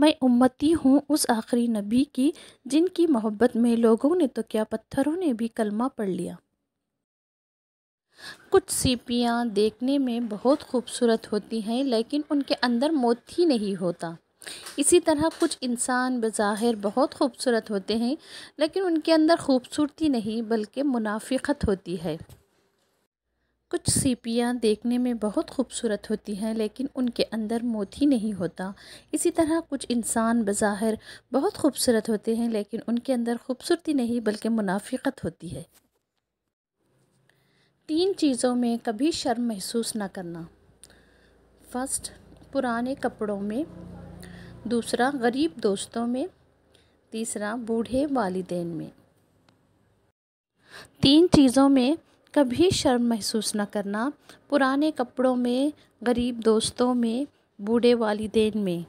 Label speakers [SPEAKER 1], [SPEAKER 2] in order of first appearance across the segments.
[SPEAKER 1] मैं उम्मती हूँ उस आखिरी नबी की जिनकी मोहब्बत में लोगों ने तो क्या पत्थरों ने भी कलमा पढ़ लिया कुछ सीपियाँ देखने में बहुत खूबसूरत होती हैं लेकिन उनके अंदर मोती नहीं होता इसी तरह कुछ इंसान बज़ाहिर बहुत खूबसूरत होते हैं लेकिन उनके अंदर खूबसूरती नहीं बल्कि मुनाफिकत होती है कुछ सीपियाँ देखने में बहुत खूबसूरत होती हैं लेकिन उनके अंदर मोती नहीं होता इसी तरह कुछ इंसान बज़ाहिर बहुत खूबसूरत होते हैं लेकिन उनके अंदर खूबसूरती नहीं बल्कि मुनाफिकत होती है तीन चीज़ों में कभी शर्म महसूस ना करना फर्स्ट पुराने कपड़ों में दूसरा गरीब दोस्तों में तीसरा बूढ़े वालदेन में तीन चीज़ों में कभी शर्म महसूस न करना पुराने कपड़ों में गरीब दोस्तों में बूढ़े वालदे में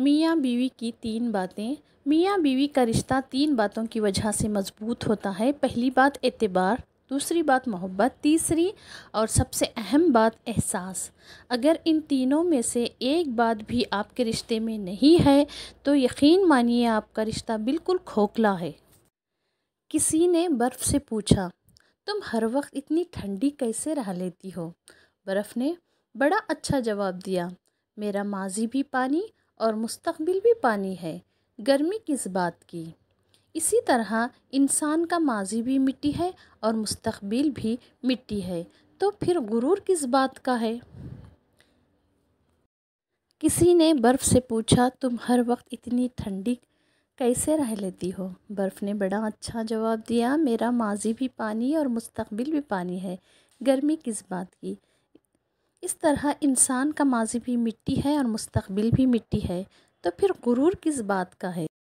[SPEAKER 1] मियाँ बीवी की तीन बातें मियाँ बीवी का रिश्ता तीन बातों की वजह से मजबूत होता है पहली बात एतबार दूसरी बात मोहब्बत तीसरी और सबसे अहम बात एहसास अगर इन तीनों में से एक बात भी आपके रिश्ते में नहीं है तो यकीन मानिए आपका रिश्ता बिल्कुल खोखला है किसी ने बर्फ़ से पूछा तुम हर वक्त इतनी ठंडी कैसे रह लेती हो बर्फ़ ने बड़ा अच्छा जवाब दिया मेरा माजी भी पानी और मुस्तकबिल भी पानी है गर्मी किस बात की इसी तरह इंसान का माजी भी मिट्टी है और मुस्तकबिल भी मिट्टी है तो फिर गुरूर किस बात का है किसी ने बर्फ़ से पूछा तुम हर वक्त इतनी ठंडी कैसे रह लेती हो बर्फ़ ने बड़ा अच्छा जवाब दिया मेरा माजी भी पानी और मुस्तकबिल भी पानी है गर्मी किस बात की इस तरह इंसान का माजी भी मिट्टी है और मुस्तकबिल भी मिट्टी है तो फिर गुरूर किस बात का है